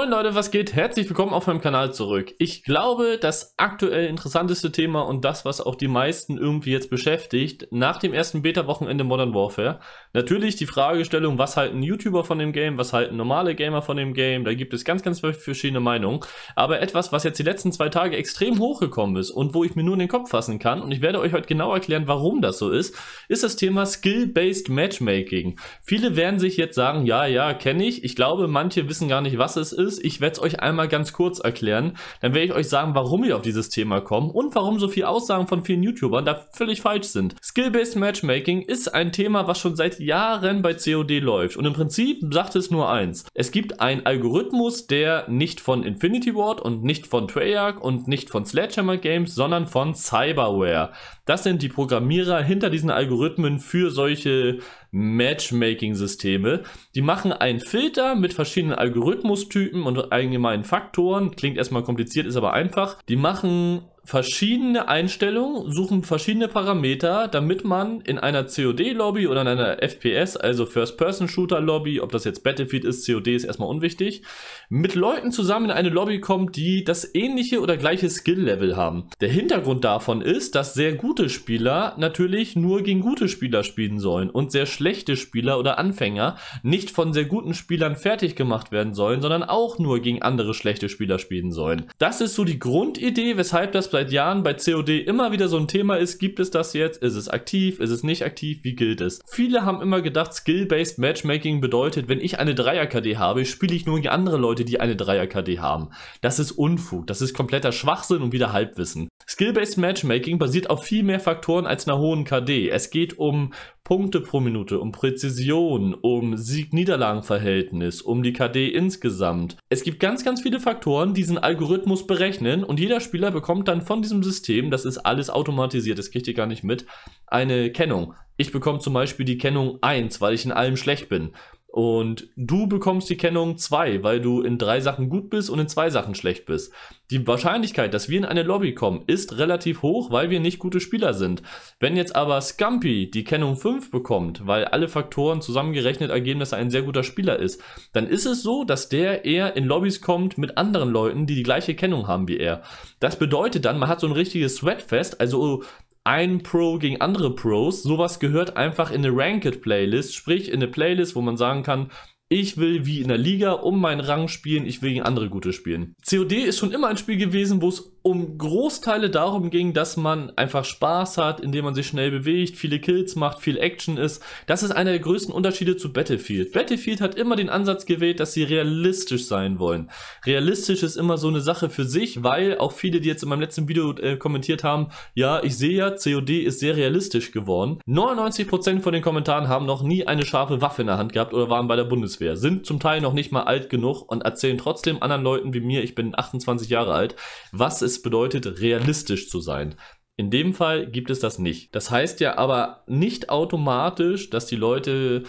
Moin Leute, was geht? Herzlich willkommen auf meinem Kanal zurück. Ich glaube, das aktuell interessanteste Thema und das, was auch die meisten irgendwie jetzt beschäftigt, nach dem ersten Beta-Wochenende Modern Warfare. Natürlich die Fragestellung, was halten YouTuber von dem Game, was halten normale Gamer von dem Game, da gibt es ganz, ganz verschiedene Meinungen. Aber etwas, was jetzt die letzten zwei Tage extrem hochgekommen ist und wo ich mir nur in den Kopf fassen kann, und ich werde euch heute genau erklären, warum das so ist, ist das Thema Skill-Based Matchmaking. Viele werden sich jetzt sagen, ja, ja, kenne ich. Ich glaube, manche wissen gar nicht, was es ist ist. Ich werde es euch einmal ganz kurz erklären. Dann werde ich euch sagen, warum wir auf dieses Thema kommen und warum so viele Aussagen von vielen YouTubern da völlig falsch sind. Skill-Based Matchmaking ist ein Thema, was schon seit Jahren bei COD läuft. Und im Prinzip sagt es nur eins. Es gibt einen Algorithmus, der nicht von Infinity Ward und nicht von Treyarch und nicht von Sledgehammer Games, sondern von Cyberware. Das sind die Programmierer hinter diesen Algorithmen für solche Matchmaking-Systeme. Die machen einen Filter mit verschiedenen Algorithmustypen Typen und allgemeinen Faktoren. Klingt erstmal kompliziert, ist aber einfach. Die machen verschiedene Einstellungen, suchen verschiedene Parameter, damit man in einer COD-Lobby oder in einer FPS, also First-Person-Shooter-Lobby, ob das jetzt Battlefield ist, COD ist erstmal unwichtig, mit Leuten zusammen in eine Lobby kommt, die das ähnliche oder gleiche Skill-Level haben. Der Hintergrund davon ist, dass sehr gute Spieler natürlich nur gegen gute Spieler spielen sollen und sehr schlechte Spieler oder Anfänger nicht von sehr guten Spielern fertig gemacht werden sollen, sondern auch nur gegen andere schlechte Spieler spielen sollen. Das ist so die Grundidee, weshalb das bei seit Jahren bei COD immer wieder so ein Thema ist, gibt es das jetzt? Ist es aktiv? Ist es nicht aktiv? Wie gilt es? Viele haben immer gedacht, Skill-Based Matchmaking bedeutet, wenn ich eine 3er-KD habe, spiele ich nur gegen andere Leute, die eine 3er-KD haben. Das ist Unfug, das ist kompletter Schwachsinn und wieder Halbwissen. Skill-Based Matchmaking basiert auf viel mehr Faktoren als einer hohen KD. Es geht um Punkte pro Minute, um Präzision, um Sieg-Niederlagen-Verhältnis, um die KD insgesamt. Es gibt ganz, ganz viele Faktoren, die diesen Algorithmus berechnen und jeder Spieler bekommt dann von diesem System, das ist alles automatisiert, das kriegt ihr gar nicht mit, eine Kennung. Ich bekomme zum Beispiel die Kennung 1, weil ich in allem schlecht bin. Und du bekommst die Kennung 2, weil du in drei Sachen gut bist und in zwei Sachen schlecht bist. Die Wahrscheinlichkeit, dass wir in eine Lobby kommen, ist relativ hoch, weil wir nicht gute Spieler sind. Wenn jetzt aber Scumpy die Kennung 5 bekommt, weil alle Faktoren zusammengerechnet ergeben, dass er ein sehr guter Spieler ist, dann ist es so, dass der eher in Lobbys kommt mit anderen Leuten, die die gleiche Kennung haben wie er. Das bedeutet dann, man hat so ein richtiges Sweatfest, also ein Pro gegen andere Pros. Sowas gehört einfach in eine Ranked Playlist, sprich in eine Playlist, wo man sagen kann, ich will wie in der Liga um meinen Rang spielen, ich will gegen andere gute spielen. COD ist schon immer ein Spiel gewesen, wo es um Großteile darum ging, dass man einfach Spaß hat, indem man sich schnell bewegt, viele Kills macht, viel Action ist. Das ist einer der größten Unterschiede zu Battlefield. Battlefield hat immer den Ansatz gewählt, dass sie realistisch sein wollen. Realistisch ist immer so eine Sache für sich, weil auch viele, die jetzt in meinem letzten Video äh, kommentiert haben, ja, ich sehe ja, COD ist sehr realistisch geworden. 99% von den Kommentaren haben noch nie eine scharfe Waffe in der Hand gehabt oder waren bei der Bundeswehr, sind zum Teil noch nicht mal alt genug und erzählen trotzdem anderen Leuten wie mir, ich bin 28 Jahre alt, was es es bedeutet, realistisch zu sein. In dem Fall gibt es das nicht. Das heißt ja aber nicht automatisch, dass die Leute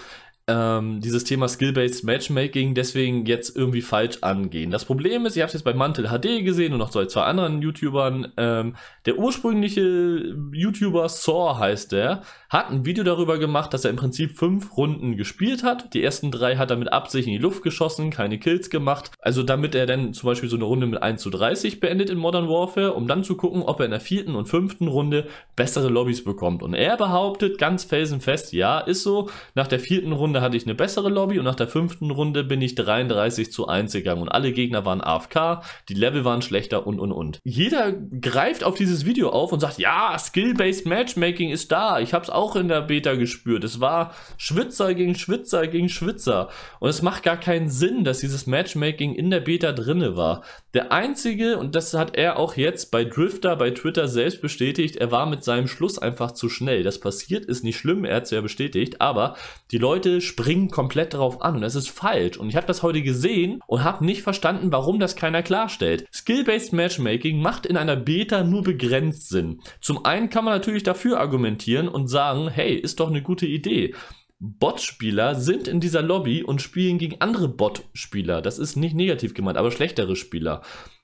ähm, dieses Thema Skill-Based Matchmaking deswegen jetzt irgendwie falsch angehen. Das Problem ist, ihr habt es jetzt bei Mantel HD gesehen und noch zwei, zwei anderen YouTubern. Ähm, der ursprüngliche YouTuber Saw heißt der, hat ein Video darüber gemacht, dass er im Prinzip fünf Runden gespielt hat. Die ersten drei hat er mit Absicht in die Luft geschossen, keine Kills gemacht. Also damit er dann zum Beispiel so eine Runde mit 1 zu 30 beendet in Modern Warfare, um dann zu gucken, ob er in der vierten und fünften Runde bessere Lobbys bekommt. Und er behauptet ganz felsenfest, ja, ist so, nach der vierten Runde hatte ich eine bessere Lobby und nach der fünften Runde bin ich 33 zu 1 gegangen und alle Gegner waren AFK, die Level waren schlechter und und und. Jeder greift auf dieses Video auf und sagt, ja, Skill-Based Matchmaking ist da. Ich habe es auch in der Beta gespürt. Es war Schwitzer gegen Schwitzer gegen Schwitzer. Und es macht gar keinen Sinn, dass dieses Matchmaking in der Beta drinne war. Der einzige, und das hat er auch jetzt bei Drifter, bei Twitter selbst bestätigt, er war mit seinem Schluss einfach zu schnell. Das passiert, ist nicht schlimm, er hat es ja bestätigt, aber die Leute springen komplett darauf an und es ist falsch. Und ich habe das heute gesehen und habe nicht verstanden, warum das keiner klarstellt. Skill-based Matchmaking macht in einer Beta nur begrenzt Sinn. Zum einen kann man natürlich dafür argumentieren und sagen, hey, ist doch eine gute Idee. Bot-Spieler sind in dieser Lobby und spielen gegen andere Bot-Spieler. Das ist nicht negativ gemeint, aber schlechtere Spieler.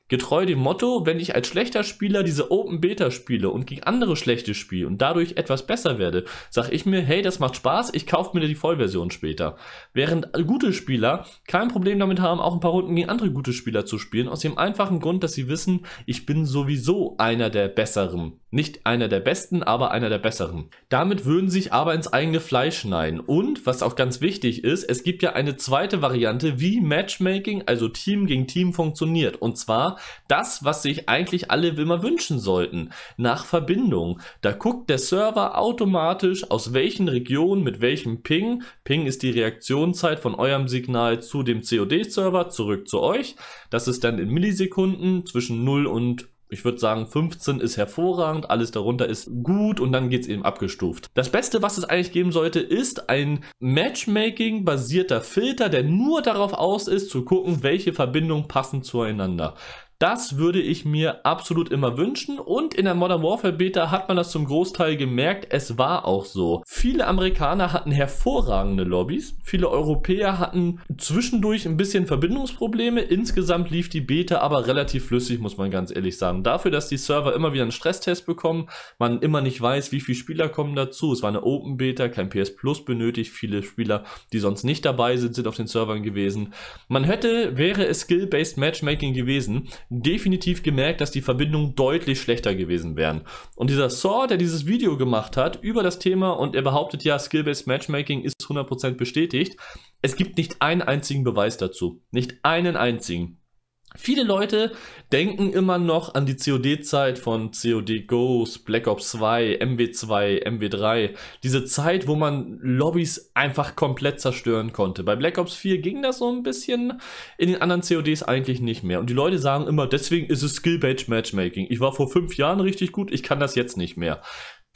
Getreu dem Motto, wenn ich als schlechter Spieler diese Open Beta spiele und gegen andere schlechte spiele und dadurch etwas besser werde, sage ich mir, hey, das macht Spaß, ich kaufe mir die Vollversion später. Während gute Spieler kein Problem damit haben, auch ein paar Runden gegen andere gute Spieler zu spielen, aus dem einfachen Grund, dass sie wissen, ich bin sowieso einer der Besseren. Nicht einer der Besten, aber einer der Besseren. Damit würden sich aber ins eigene Fleisch schneiden. Und, was auch ganz wichtig ist, es gibt ja eine zweite Variante, wie Matchmaking, also Team gegen Team funktioniert. Und zwar das, was sich eigentlich alle immer wünschen sollten, nach Verbindung. Da guckt der Server automatisch, aus welchen Regionen, mit welchem Ping. Ping ist die Reaktionszeit von eurem Signal zu dem COD-Server zurück zu euch. Das ist dann in Millisekunden zwischen 0 und ich würde sagen, 15 ist hervorragend, alles darunter ist gut und dann geht es eben abgestuft. Das Beste, was es eigentlich geben sollte, ist ein Matchmaking-basierter Filter, der nur darauf aus ist, zu gucken, welche Verbindungen passen zueinander. Das würde ich mir absolut immer wünschen und in der Modern Warfare Beta hat man das zum Großteil gemerkt, es war auch so. Viele Amerikaner hatten hervorragende Lobbys, viele Europäer hatten zwischendurch ein bisschen Verbindungsprobleme, insgesamt lief die Beta aber relativ flüssig, muss man ganz ehrlich sagen. Dafür, dass die Server immer wieder einen Stresstest bekommen, man immer nicht weiß, wie viele Spieler kommen dazu. Es war eine Open Beta, kein PS Plus benötigt, viele Spieler, die sonst nicht dabei sind, sind auf den Servern gewesen. Man hätte, wäre es Skill-Based Matchmaking gewesen, definitiv gemerkt, dass die Verbindungen deutlich schlechter gewesen wären. Und dieser Saw, der dieses Video gemacht hat über das Thema und er behauptet ja, Skill-Based Matchmaking ist 100% bestätigt, es gibt nicht einen einzigen Beweis dazu. Nicht einen einzigen. Viele Leute denken immer noch an die COD-Zeit von COD Ghost, Black Ops 2, MW2, MW3. Diese Zeit, wo man Lobbys einfach komplett zerstören konnte. Bei Black Ops 4 ging das so ein bisschen, in den anderen CODs eigentlich nicht mehr. Und die Leute sagen immer, deswegen ist es Skill-Based Matchmaking. Ich war vor fünf Jahren richtig gut, ich kann das jetzt nicht mehr.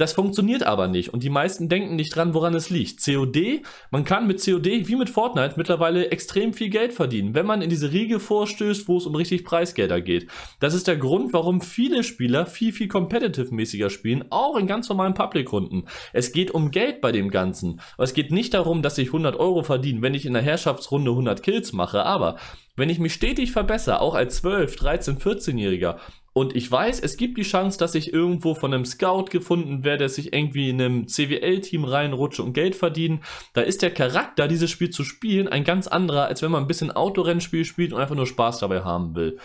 Das funktioniert aber nicht und die meisten denken nicht dran, woran es liegt. COD, man kann mit COD wie mit Fortnite mittlerweile extrem viel Geld verdienen, wenn man in diese Riege vorstößt, wo es um richtig Preisgelder geht. Das ist der Grund, warum viele Spieler viel, viel competitive-mäßiger spielen, auch in ganz normalen Public-Runden. Es geht um Geld bei dem Ganzen. Aber es geht nicht darum, dass ich 100 Euro verdiene, wenn ich in der Herrschaftsrunde 100 Kills mache, aber wenn ich mich stetig verbessere, auch als 12, 13, 14-Jähriger, und ich weiß, es gibt die Chance, dass ich irgendwo von einem Scout gefunden werde, dass ich irgendwie in einem CWL-Team reinrutsche und Geld verdiene. Da ist der Charakter, dieses Spiel zu spielen, ein ganz anderer, als wenn man ein bisschen Autorennspiel spielt und einfach nur Spaß dabei haben will.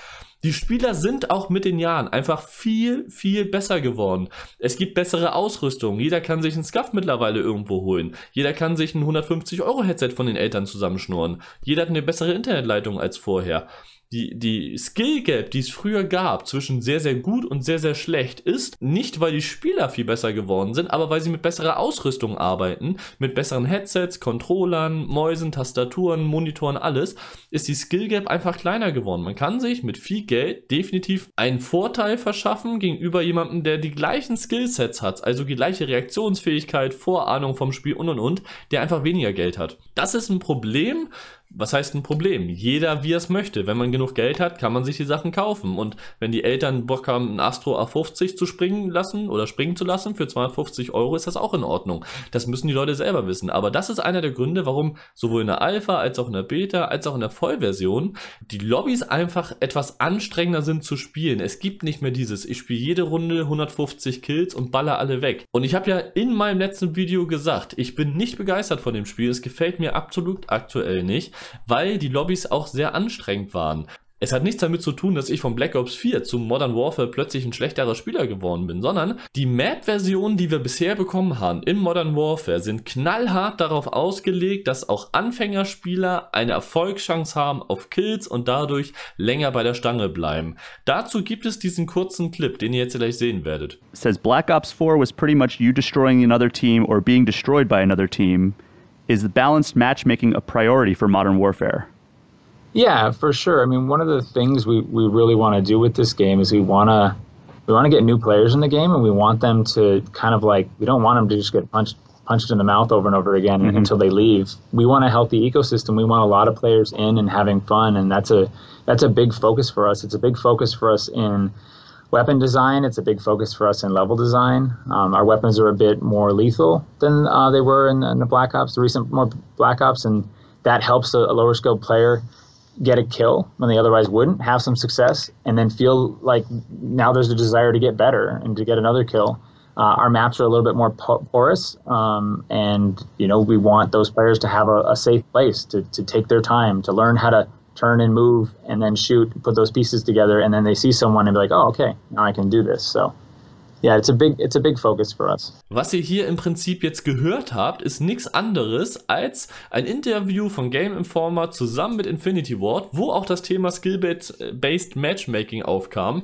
Die Spieler sind auch mit den Jahren einfach viel, viel besser geworden. Es gibt bessere Ausrüstung. Jeder kann sich einen Scuff mittlerweile irgendwo holen. Jeder kann sich ein 150-Euro-Headset von den Eltern zusammenschnurren. Jeder hat eine bessere Internetleitung als vorher die, die Skill Gap, die es früher gab, zwischen sehr, sehr gut und sehr, sehr schlecht, ist nicht, weil die Spieler viel besser geworden sind, aber weil sie mit besserer Ausrüstung arbeiten, mit besseren Headsets, Controllern, Mäusen, Tastaturen, Monitoren, alles, ist die Skill Gap einfach kleiner geworden. Man kann sich mit viel Geld definitiv einen Vorteil verschaffen gegenüber jemandem, der die gleichen Skillsets hat, also die gleiche Reaktionsfähigkeit, Vorahnung vom Spiel und und und, der einfach weniger Geld hat. Das ist ein Problem, was heißt ein Problem? Jeder, wie er es möchte. Wenn man genug Geld hat, kann man sich die Sachen kaufen. Und wenn die Eltern Bock haben, einen Astro A50 zu springen lassen oder springen zu lassen, für 250 Euro ist das auch in Ordnung. Das müssen die Leute selber wissen. Aber das ist einer der Gründe, warum sowohl in der Alpha als auch in der Beta als auch in der Vollversion die Lobbys einfach etwas anstrengender sind zu spielen. Es gibt nicht mehr dieses, ich spiele jede Runde 150 Kills und baller alle weg. Und ich habe ja in meinem letzten Video gesagt, ich bin nicht begeistert von dem Spiel. Es gefällt mir absolut aktuell nicht weil die Lobbys auch sehr anstrengend waren. Es hat nichts damit zu tun, dass ich von Black Ops 4 zu Modern Warfare plötzlich ein schlechterer Spieler geworden bin, sondern die Map-Versionen, die wir bisher bekommen haben in Modern Warfare, sind knallhart darauf ausgelegt, dass auch Anfängerspieler eine Erfolgschance haben auf Kills und dadurch länger bei der Stange bleiben. Dazu gibt es diesen kurzen Clip, den ihr jetzt gleich sehen werdet. It says Black Ops 4 was pretty much you destroying another team or being destroyed by another team. is the balanced matchmaking a priority for modern warfare? Yeah, for sure. I mean, one of the things we, we really want to do with this game is we want to we want to get new players in the game, and we want them to kind of like we don't want them to just get punched punched in the mouth over and over again mm-hmm. until they leave. We want a healthy ecosystem. We want a lot of players in and having fun, and that's a that's a big focus for us. It's a big focus for us in weapon design, it's a big focus for us in level design. Um, our weapons are a bit more lethal than uh, they were in, in, the Black Ops, the recent more Black Ops, and that helps a, a lower skill player get a kill when they otherwise wouldn't, have some success, and then feel like now there's a desire to get better and to get another kill. Uh, our maps are a little bit more porous, um, and you know we want those players to have a, a safe place to, to take their time to learn how to turn and move and then shoot, put those pieces together, and then they see someone and be like, oh, okay, now I can do this. So. Yeah, it's a big, it's a big focus for us. Was ihr hier im Prinzip jetzt gehört habt, ist nichts anderes als ein Interview von Game Informer zusammen mit Infinity Ward, wo auch das Thema Skill-Based äh, Matchmaking aufkam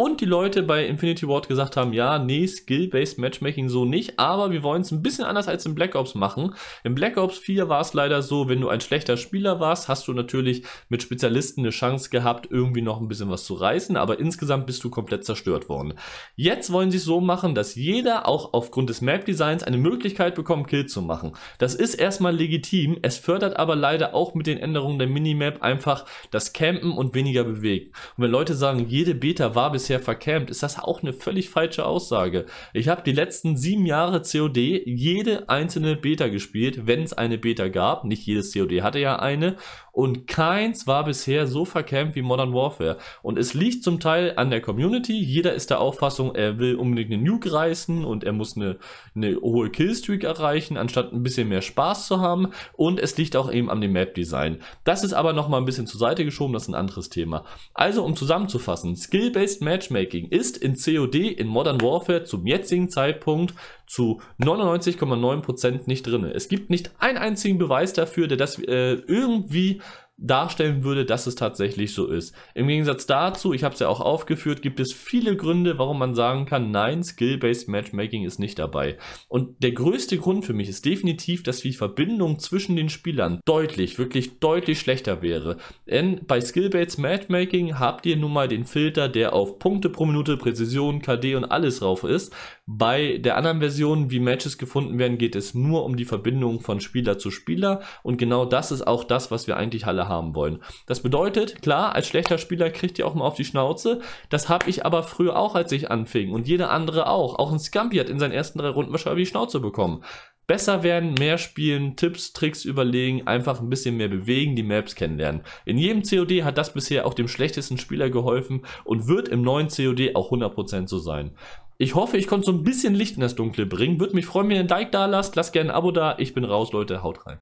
und die Leute bei Infinity Ward gesagt haben, ja, nee, Skill-Based Matchmaking so nicht, aber wir wollen es ein bisschen anders als in Black Ops machen. In Black Ops 4 war es leider so, wenn du ein schlechter Spieler warst, hast du natürlich mit Spezialisten eine Chance gehabt, irgendwie noch ein bisschen was zu reißen, aber insgesamt bist du komplett zerstört worden. Jetzt wollen sie es so machen, dass jeder auch aufgrund des Map-Designs eine Möglichkeit bekommt, Kill zu machen. Das ist erstmal legitim, es fördert aber leider auch mit den Änderungen der Minimap einfach das Campen und weniger bewegt. Und wenn Leute sagen, jede Beta war bis bisher vercampt, ist das auch eine völlig falsche Aussage. Ich habe die letzten sieben Jahre COD jede einzelne Beta gespielt, wenn es eine Beta gab. Nicht jedes COD hatte ja eine. Und keins war bisher so vercampt wie Modern Warfare. Und es liegt zum Teil an der Community. Jeder ist der Auffassung, er will unbedingt eine Nuke reißen und er muss eine, eine hohe Killstreak erreichen, anstatt ein bisschen mehr Spaß zu haben. Und es liegt auch eben an dem Map-Design. Das ist aber nochmal ein bisschen zur Seite geschoben, das ist ein anderes Thema. Also, um zusammenzufassen, Skill-Based Match Matchmaking ist in COD, in Modern Warfare zum jetzigen Zeitpunkt zu 99,9% nicht drin. Es gibt nicht einen einzigen Beweis dafür, der das äh, irgendwie darstellen würde, dass es tatsächlich so ist. Im Gegensatz dazu, ich habe es ja auch aufgeführt, gibt es viele Gründe, warum man sagen kann, nein, Skill-Based Matchmaking ist nicht dabei. Und der größte Grund für mich ist definitiv, dass die Verbindung zwischen den Spielern deutlich, wirklich deutlich schlechter wäre. Denn bei Skill-Based Matchmaking habt ihr nun mal den Filter, der auf Punkte pro Minute, Präzision, KD und alles drauf ist. Bei der anderen Version, wie Matches gefunden werden, geht es nur um die Verbindung von Spieler zu Spieler. Und genau das ist auch das, was wir eigentlich alle haben wollen. Das bedeutet, klar, als schlechter Spieler kriegt ihr auch mal auf die Schnauze. Das habe ich aber früher auch, als ich anfing. Und jeder andere auch. Auch ein Scampi hat in seinen ersten drei Runden wahrscheinlich die Schnauze bekommen. Besser werden, mehr spielen, Tipps, Tricks überlegen, einfach ein bisschen mehr bewegen, die Maps kennenlernen. In jedem COD hat das bisher auch dem schlechtesten Spieler geholfen und wird im neuen COD auch 100% so sein. Ich hoffe, ich konnte so ein bisschen Licht in das Dunkle bringen. Würde mich freuen, wenn ihr ein Like da lasst. Lasst gerne ein Abo da. Ich bin raus, Leute. Haut rein.